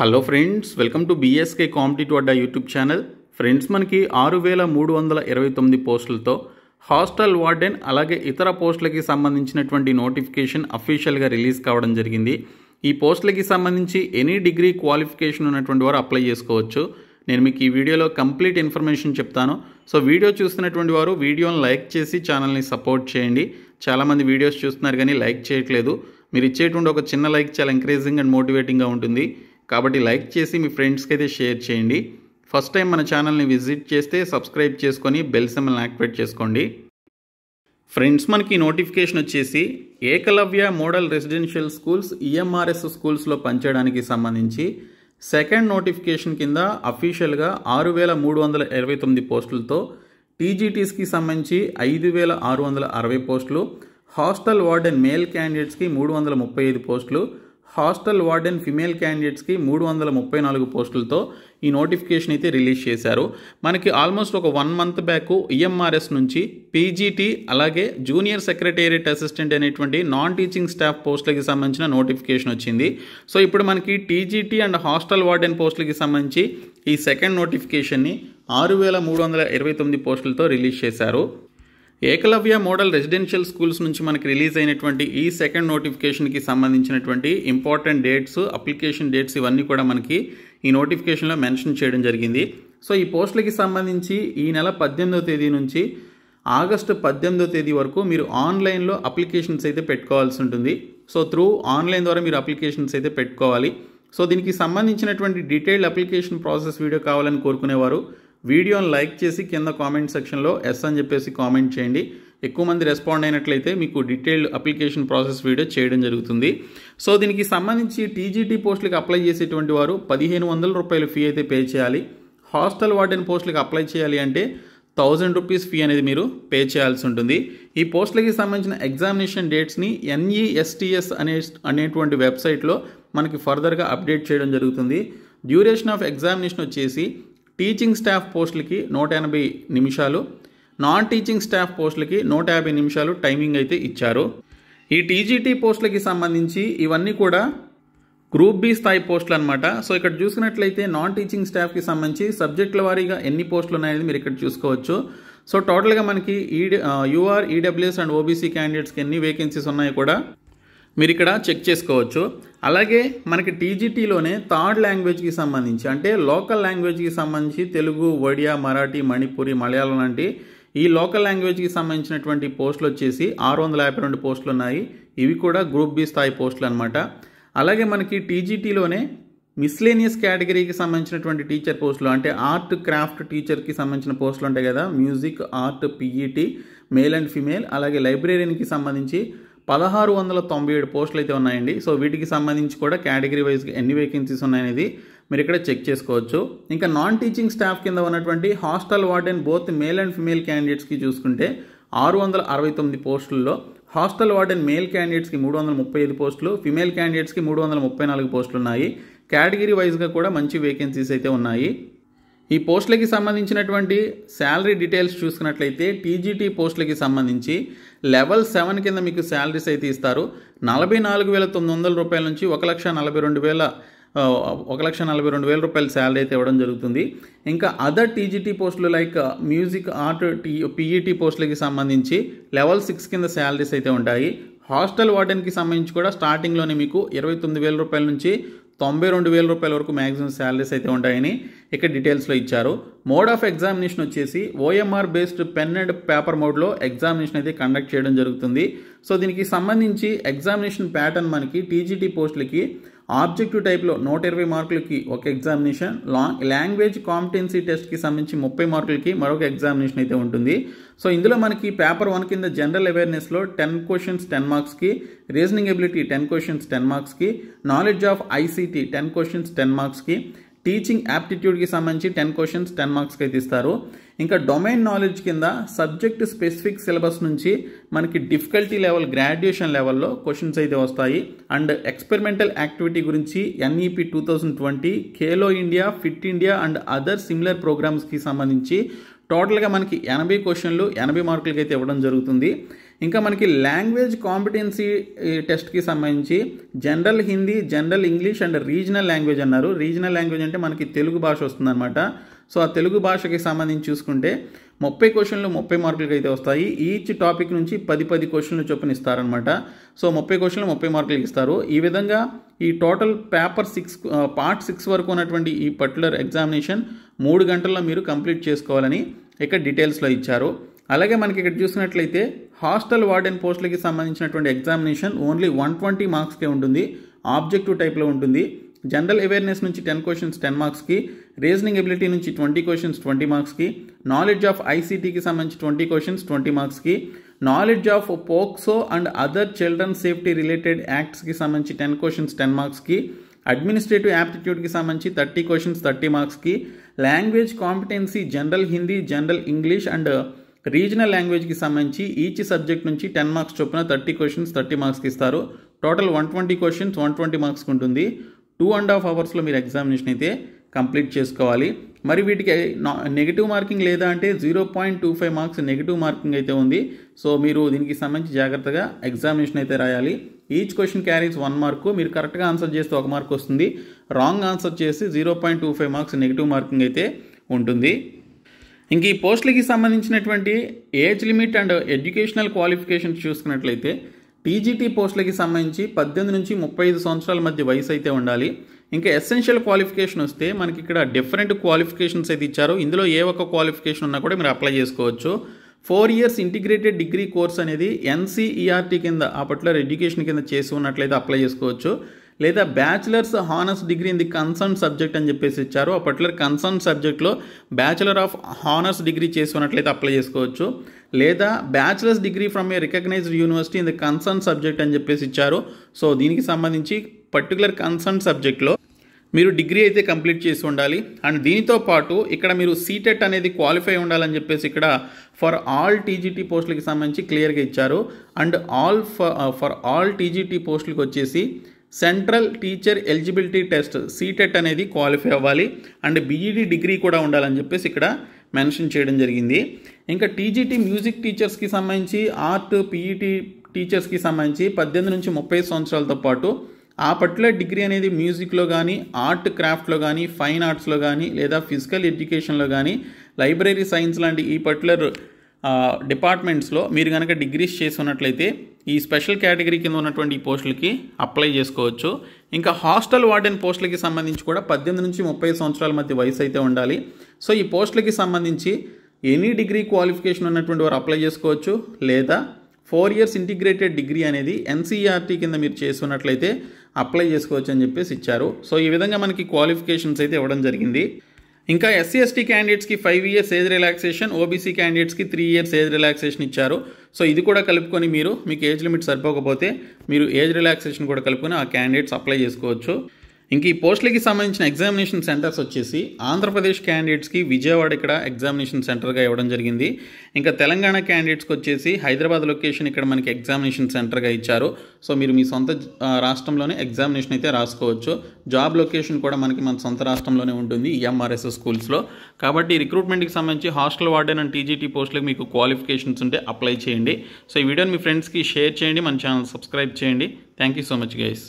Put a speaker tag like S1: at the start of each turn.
S1: hello friends welcome to BSK competitive అడ్డా YouTube channel friends మనకి ఆరు వేల మూడు వందల ఇరవై తొమ్మిది పోస్టులతో హాస్టల్ వార్డెన్ అలాగే ఇతర పోస్టులకి సంబంధించినటువంటి నోటిఫికేషన్ అఫీషియల్గా రిలీజ్ కావడం జరిగింది ఈ పోస్టులకి సంబంధించి ఎనీ డిగ్రీ క్వాలిఫికేషన్ ఉన్నటువంటి వారు అప్లై చేసుకోవచ్చు నేను మీకు ఈ వీడియోలో కంప్లీట్ ఇన్ఫర్మేషన్ చెప్తాను సో వీడియో చూస్తున్నటువంటి వారు వీడియోని లైక్ చేసి ఛానల్ని సపోర్ట్ చేయండి చాలామంది వీడియోస్ చూస్తున్నారు కానీ లైక్ చేయట్లేదు మీరు ఇచ్చేటువంటి ఒక చిన్న లైక్ చాలా ఎంకరేజింగ్ అండ్ మోటివేటింగ్గా ఉంటుంది కాబట్టి లైక్ చేసి మీ ఫ్రెండ్స్కి అయితే షేర్ చేయండి ఫస్ట్ టైం మన ఛానల్ని విజిట్ చేస్తే సబ్స్క్రైబ్ చేసుకొని బెల్ సెమ్మల్ని యాక్టివేట్ చేసుకోండి ఫ్రెండ్స్ మనకి నోటిఫికేషన్ వచ్చేసి Eklavya model residential schools EMRS స్కూల్స్లో పనిచేయడానికి సంబంధించి సెకండ్ నోటిఫికేషన్ కింద అఫీషియల్గా ఆరు వేల మూడు వందల ఇరవై తొమ్మిది పోస్టులతో టీజీటీస్కి సంబంధించి ఐదు వేల ఆరు వందల అరవై పోస్టులు హాస్టల్ వార్డెన్ మేల్ క్యాండిడేట్స్కి మూడు వందల ముప్పై ఐదు పోస్టులు హాస్టల్ వార్డెన్ ఫిమేల్ క్యాండిడేట్స్కి మూడు వందల ముప్పై నాలుగు పోస్టులతో ఈ నోటిఫికేషన్ అయితే రిలీజ్ చేశారు మనకి ఆల్మోస్ట్ ఒక one month back EMRS e నుంచి పీజీటీ అలాగే జూనియర్ సెక్రటేరియట్ అసిస్టెంట్ అనేటువంటి నాన్ టీచింగ్ స్టాఫ్ పోస్టులకి సంబంధించిన నోటిఫికేషన్ వచ్చింది సో ఇప్పుడు మనకి టీజీటీ అండ్ హాస్టల్ వార్డెన్ పోస్టులకి సంబంధించి ఈ సెకండ్ నోటిఫికేషన్ని ఆరు వేల మూడు వందల ఇరవై తొమ్మిది పోస్టులతో రిలీజ్ చేశారు ఏకలవ్య మోడల్ రెసిడెన్షియల్ స్కూల్స్ నుంచి మనకి రిలీజ్ అయినటువంటి ఈ సెకండ్ నోటిఫికేషన్కి సంబంధించినటువంటి ఇంపార్టెంట్ డేట్స్ అప్లికేషన్ డేట్స్ ఇవన్నీ కూడా మనకి ఈ నోటిఫికేషన్లో మెన్షన్ చేయడం జరిగింది సో ఈ పోస్టులకి సంబంధించి ఈ నెల పద్దెనిమిదో తేదీ నుంచి ఆగస్టు పద్దెనిమిదో తేదీ వరకు మీరు ఆన్లైన్లో అప్లికేషన్స్ అయితే పెట్టుకోవాల్సి ఉంటుంది సో త్రూ ఆన్లైన్ ద్వారా మీరు అప్లికేషన్స్ అయితే పెట్టుకోవాలి సో దీనికి సంబంధించినటువంటి డీటెయిల్డ్ అప్లికేషన్ ప్రాసెస్ వీడియో కావాలని కోరుకునేవారు వీడియోని లైక్ చేసి కింద కామెంట్ సెక్షన్లో ఎస్ అని చెప్పేసి కామెంట్ చేయండి ఎక్కువ మంది రెస్పాండ్ అయినట్లయితే మీకు డీటెయిల్డ్ అప్లికేషన్ ప్రాసెస్ వీడియో చేయడం జరుగుతుంది సో దీనికి సంబంధించి టీజీటీ పోస్టులకు అప్లై చేసేటువంటి వారు పదిహేను వందల రూపాయలు ఫీ అయితే పే చేయాలి హాస్టల్ వార్డెన్ పోస్టులకు అప్లై చేయాలి అంటే థౌజండ్ రూపీస్ ఫీ అనేది మీరు పే చేయాల్సి ఉంటుంది ఈ పోస్టులకి సంబంధించిన ఎగ్జామినేషన్ డేట్స్ని ఎన్ఈఎస్టీఎస్ అనే అనేటువంటి వెబ్సైట్లో మనకి ఫర్దర్గా అప్డేట్ చేయడం జరుగుతుంది డ్యూరేషన్ ఆఫ్ ఎగ్జామినేషన్ వచ్చేసి టీచింగ్ స్టాఫ్ పోస్టులకి నూట ఎనభై నిమిషాలు నాన్ టీచింగ్ స్టాఫ్ పోస్టులకి నూట యాభై నిమిషాలు టైమింగ్ అయితే ఇచ్చారు ఈ టీజీటీ పోస్టులకి సంబంధించి ఇవన్నీ కూడా గ్రూప్ బి స్థాయి పోస్టులు అనమాట సో ఇక్కడ చూసినట్లయితే నాన్ టీచింగ్ స్టాఫ్కి సంబంధించి సబ్జెక్టుల వారీగా ఎన్ని పోస్టులు ఉన్నాయనేది మీరు ఇక్కడ చూసుకోవచ్చు సో టోటల్గా మనకి ఈ యూఆర్ ఈడబ్ల్యూఎస్ అండ్ ఓబీసీ క్యాండిడేట్స్కి ఎన్ని వేకెన్సీస్ ఉన్నాయో కూడా మీరు ఇక్కడ చెక్ చేసుకోవచ్చు అలాగే మనకి టీజీటీలోనే థర్డ్ లాంగ్వేజ్కి సంబంధించి అంటే లోకల్ లాంగ్వేజ్కి సంబంధించి తెలుగు ఒడియా మరాఠీ మణిపురి మలయాళం లాంటి ఈ లోకల్ లాంగ్వేజ్కి సంబంధించినటువంటి పోస్టులు వచ్చేసి ఆరు వందల యాభై రెండు పోస్టులు ఉన్నాయి ఇవి కూడా గ్రూప్ బి స్థాయి పోస్టులు అనమాట అలాగే మనకి టీజీటీలోనే మిస్లేనియస్ కేటగిరీకి సంబంధించినటువంటి టీచర్ పోస్టులు అంటే ఆర్ట్ క్రాఫ్ట్ టీచర్కి సంబంధించిన పోస్టులు ఉంటాయి కదా music art PET male and female అలాగే లైబ్రేరియన్కి సంబంధించి పదహారు వందల తొంభై ఏడు పోస్టులు అయితే ఉన్నాయండి సో వీటికి సంబంధించి కూడా కేటగిరీ వైజ్గా ఎన్ని వేకెన్సీస్ ఉన్నాయనేది మీరు ఇక్కడ చెక్ చేసుకోవచ్చు ఇంకా నాన్ టీచింగ్ స్టాఫ్ కింద ఉన్నటువంటి hostel warden both male and female క్యాండిడేట్స్కి చూసుకుంటే ఆరు వందల అరవై తొమ్మిది పోస్టుల్లో హాస్టల్ వార్డెన్ మేల్ క్యాండిడేట్స్కి మూడు వందల ముప్పై ఐదు పోస్టులు ఫిమేల్ క్యాండిడేట్స్కి మూడు వందల ముప్పై నాలుగు పోస్టులు ఉన్నాయి కేటగిరీ వైజ్గా కూడా మంచి వేకెన్సీస్ అయితే ఉన్నాయి ఈ పోస్టులకి సంబంధించినటువంటి శాలరీ డీటెయిల్స్ చూసుకున్నట్లయితే టీజీటీ పోస్టులకి సంబంధించి లెవెల్ సెవెన్ కింద మీకు శాలరీస్ అయితే ఇస్తారు నలభై నాలుగు వేల తొమ్మిది వందల రూపాయల నుంచి ఒక లక్ష నలభై రెండు వేల ఒక లక్ష నలభై రెండు వేల రూపాయల శాలరీ అయితే ఇవ్వడం జరుగుతుంది ఇంకా అదర్ టీజీటీ పోస్టులు like music art T PET పోస్టులకి సంబంధించి లెవెల్ సిక్స్ కింద శాలరీస్ అయితే ఉంటాయి హాస్టల్ వార్డెన్కి సంబంధించి కూడా స్టార్టింగ్లోనే మీకు ఇరవై తొమ్మిది వేల రూపాయల నుంచి తొంభై రెండు వేల రూపాయల వరకు మ్యాక్సిమం శాలరీస్ అయితే ఉంటాయని ఇక్కడ డీటెయిల్స్లో ఇచ్చారు మోడ్ ఆఫ్ ఎగ్జామినేషన్ వచ్చేసి OMR based pen and paper మోడ్లో ఎగ్జామినేషన్ అయితే కండక్ట్ చేయడం జరుగుతుంది సో దీనికి సంబంధించి ఎగ్జామినేషన్ ప్యాటర్న్ మనకి టీజీటీ పోస్టులకి ఆబ్జెక్టివ్ టైప్లో నూట ఇరవై మార్కులకి ఒక ఎగ్జామినేషన్ లాంగ్ లాంగ్వేజ్ కాంపిటెన్సీ టెస్ట్కి సంబంధించి ముప్పై మార్కులకి మరొక ఎగ్జామినేషన్ అయితే ఉంటుంది సో ఇందులో మనకి పేపర్ వన్ కింద జనరల్ అవేర్నెస్లో టెన్ క్వశ్చన్స్ టెన్ మార్క్స్కి reasoning ability ten questions ten మార్క్స్కి knowledge of ICT ten questions ten మార్క్స్కి టీచింగ్ యాప్టిట్యూడ్కి సంబంధించి టెన్ క్వశ్చన్స్ టెన్ మార్క్స్కి అయితే ఇస్తారు ఇంకా డొమైన్ నాలెడ్జ్ కింద సబ్జెక్ట్ స్పెసిఫిక్ సిలబస్ నుంచి మనకి డిఫికల్టీ లెవెల్ గ్రాడ్యుయేషన్ లెవెల్లో క్వశ్చన్స్ అయితే వస్తాయి అండ్ ఎక్స్పెరిమెంటల్ యాక్టివిటీ గురించి NEP two thousand twenty Khelo India fit India and other similar ప్రోగ్రామ్స్కి సంబంధించి టోటల్గా మనకి ఎనభై క్వశ్చన్లు ఎనభై మార్కులకి అయితే ఇవ్వడం జరుగుతుంది ఇంకా మనకి లాంగ్వేజ్ కాంపిటెన్సీ టెస్ట్కి సంబంధించి general Hindi general English and regional language అన్నారు రీజనల్ లాంగ్వేజ్ అంటే మనకి తెలుగు భాష వస్తుందన్నమాట సో ఆ తెలుగు భాషకి సంబంధించి చూసుకుంటే ముప్పై క్వశ్చన్లు ముప్పై మార్కులకి అయితే వస్తాయి ఈచ్ టాపిక్ నుంచి పది పది క్వశ్చన్లు చొప్పున ఇస్తారనమాట సో ముప్పై క్వశ్చన్లు ముప్పై మార్కులకి ఇస్తారు ఈ విధంగా ఈ total paper six part six వరకు ఉన్నటువంటి ఈ పర్టికులర్ ఎగ్జామినేషన్ మూడు గంటల్లో మీరు కంప్లీట్ చేసుకోవాలని ఇక్కడ డీటెయిల్స్లో ఇచ్చారు అలాగే మనకి ఇక్కడ చూసినట్లయితే హాస్టల్ వార్డెన్ పోస్టులకి సంబంధించినటువంటి ఎగ్జామినేషన్ ఓన్లీ వన్ ట్వంటీ మార్క్స్కే ఉంటుంది ఆబ్జెక్టివ్ టైప్లో ఉంటుంది జనరల్ అవేర్నెస్ నుంచి టెన్ క్వశ్చన్స్ టెన్ మార్క్స్కి రీజనింగ్ ఎబిలిటీ నుంచి ట్వంటీ క్వశ్చన్స్ ట్వంటీ మార్క్స్కి నాలెడ్జ్ ఆఫ్ ఐసీటీకి సంబంధించి ట్వంటీ క్వశ్చన్స్ ట్వంటీ మార్క్స్కి knowledge of POCSO and other children safety related యాక్ట్స్కి సంబంధించి టెన్ క్వశ్చన్స్ టెన్ మార్క్స్కి అడ్మినిస్ట్రేటివ్ యాప్టిట్యూడ్కి సంబంధించి థర్టీ క్వశ్చన్స్ థర్టీ మార్క్స్కి language competency general Hindi general English and regional లాంగ్వేజ్కి సంబంధించి ఈచ్ సబ్జెక్ట్ నుంచి టెన్ మార్క్స్ చొప్పున థర్టీ క్వశ్చన్స్ థర్టీ మార్క్స్కి ఇస్తారు total one twenty questions one twenty మార్క్స్కి ఉంటుంది టూ అండ్ హాఫ్ అవర్స్లో మీరు ఎగ్జామినేషన్ అయితే కంప్లీట్ చేసుకోవాలి మరి వీటికి నెగిటివ్ మార్కింగ్ లేదా అంటే zero point two five marks negative marking అయితే ఉంది సో మీరు దీనికి సంబంధించి జాగ్రత్తగా ఎగ్జామినేషన్ అయితే రాయాలి each question carries one mark మీరు కరెక్ట్గా ఆన్సర్ చేస్తే ఒక మార్క్ వస్తుంది రాంగ్ ఆన్సర్ చేసి zero point two five marks negative marking అయితే ఉంటుంది ఇంక ఈ పోస్టులకి సంబంధించినటువంటి age limit and educational qualifications చూసుకున్నట్లయితే టీజీటీ పోస్టులకి సంబంధించి పద్దెనిమిది నుంచి ముప్పై ఐదు సంవత్సరాల మధ్య వయసు అయితే ఉండాలి ఇంకా ఎసెన్షియల్ క్వాలిఫికేషన్ వస్తే మనకి ఇక్కడ డిఫరెంట్ క్వాలిఫికేషన్స్ అయితే ఇచ్చారు ఇందులో ఏ ఒక్క క్వాలిఫికేషన్ ఉన్నా కూడా మీరు అప్లై చేసుకోవచ్చు four years integrated degree course అనేది ఎన్సీఈఆర్టీ e కింద ఆ పర్టికులర్ ఎడ్యుకేషన్ కింద చేసి ఉన్నట్లయితే అప్లై చేసుకోవచ్చు లేదా bachelors honours degree in the concern subject అని చెప్పేసి ఇచ్చారు ఆ పర్టికులర్ కన్సర్న్ సబ్జెక్ట్లో బ్యాచిలర్ ఆఫ్ హానర్స్ డిగ్రీ చేసి ఉన్నట్లయితే అప్లై చేసుకోవచ్చు లేదా bachelors degree from a recognized university in the concern subject అని చెప్పేసి ఇచ్చారు సో దీనికి సంబంధించి పర్టికులర్ కన్సర్న్ సబ్జెక్ట్లో మీరు డిగ్రీ అయితే కంప్లీట్ చేసి ఉండాలి అండ్ దీనితో పాటు ఇక్కడ మీరు సీటెట్ అనేది క్వాలిఫై ఉండాలని చెప్పేసి ఇక్కడ ఫర్ ఆల్ టీజీటీ పోస్టులకి సంబంధించి క్లియర్గా ఇచ్చారు and all for all TGT పోస్టులకు వచ్చేసి central teacher eligibility test CTET అనేది క్వాలిఫై అవ్వాలి అండ్ బీఈడి డిగ్రీ కూడా ఉండాలని చెప్పేసి ఇక్కడ మెన్షన్ చేయడం జరిగింది ఇంకా టీజీటీ మ్యూజిక్ టీచర్స్కి సంబంధించి ఆర్ట్ పీఈటీ టీచర్స్కి సంబంధించి పద్దెనిమిది నుంచి ముప్పై సంవత్సరాలతో పాటు ఆ పర్టికులర్ డిగ్రీ అనేది మ్యూజిక్లో కానీ ఆర్ట్ క్రాఫ్ట్లో కానీ ఫైన్ ఆర్ట్స్లో కానీ లేదా ఫిజికల్ ఎడ్యుకేషన్లో కానీ లైబ్రరీ సైన్స్ లాంటి ఈ పర్టికులర్ డిపార్ట్మెంట్స్లో మీరు కనుక డిగ్రీస్ చేసి ఉన్నట్లయితే ఈ స్పెషల్ కేటగిరీ కింద ఉన్నటువంటి ఈ పోస్టులకి అప్లై చేసుకోవచ్చు ఇంకా హాస్టల్ వార్డెన్ పోస్టులకి సంబంధించి కూడా పద్దెనిమిది నుంచి ముప్పై సంవత్సరాల మధ్య వయసు అయితే ఉండాలి సో ఈ పోస్టులకి సంబంధించి ఎనీ డిగ్రీ క్వాలిఫికేషన్ ఉన్నటువంటి వారు అప్లై చేసుకోవచ్చు లేదా ఫోర్ ఇయర్స్ ఇంటిగ్రేటెడ్ డిగ్రీ అనేది ఎన్సీఆర్టీ e కింద మీరు చేస్తున్నట్లయితే అప్లై చేసుకోవచ్చు అని చెప్పేసి ఇచ్చారు సో ఈ విధంగా మనకి క్వాలిఫికేషన్స్ అయితే ఇవ్వడం జరిగింది ఇంకా ఎస్సీ ఎస్టీ క్యాండిడేట్స్కి five years age relaxation OBC క్యాండిడేట్స్కి త్రీ ఇయర్స్ ఏజ్ రిలాక్సేషన్ ఇచ్చారు సో ఇది కూడా కలుపుకొని మీరు మీకు ఏజ్ లిమిట్ సరిపోకపోతే మీరు ఏజ్ రిలాక్సేషన్ కూడా కలుపుకొని ఆ క్యాండిడేట్స్ అప్లై చేసుకోవచ్చు ఇంక ఈ పోస్టులకి సంబంధించిన ఎగ్జామినేషన్ సెంటర్స్ వచ్చేసి ఆంధ్రప్రదేశ్ క్యాండిడేట్స్కి విజయవాడ ఇక్కడ ఎగ్జామినేషన్ సెంటర్గా ఇవ్వడం జరిగింది ఇంకా తెలంగాణ క్యాండిడేట్స్కి వచ్చేసి హైదరాబాద్ లొకేషన్ ఇక్కడ మనకి ఎగ్జామినేషన్ సెంటర్గా ఇచ్చారు సో మీరు మీ సొంత రాష్ట్రంలోనే ఎగ్జామినేషన్ అయితే రాసుకోవచ్చు జాబ్ లొకేషన్ కూడా మనకి మన సొంత రాష్ట్రంలోనే ఉంటుంది ఈఎంఆర్ఎస్ స్కూల్స్లో కాబట్టి రిక్రూట్మెంట్కి సంబంధించి హాస్టల్ వార్డెన్ అండ్ టీజీటీ పోస్టులకు మీకు క్వాలిఫికేషన్స్ ఉంటే అప్లై చేయండి సో ఈ వీడియోని మీ ఫ్రెండ్స్కి షేర్ చేయండి మన ఛానల్ సబ్స్క్రైబ్ చేయండి thank you so much guys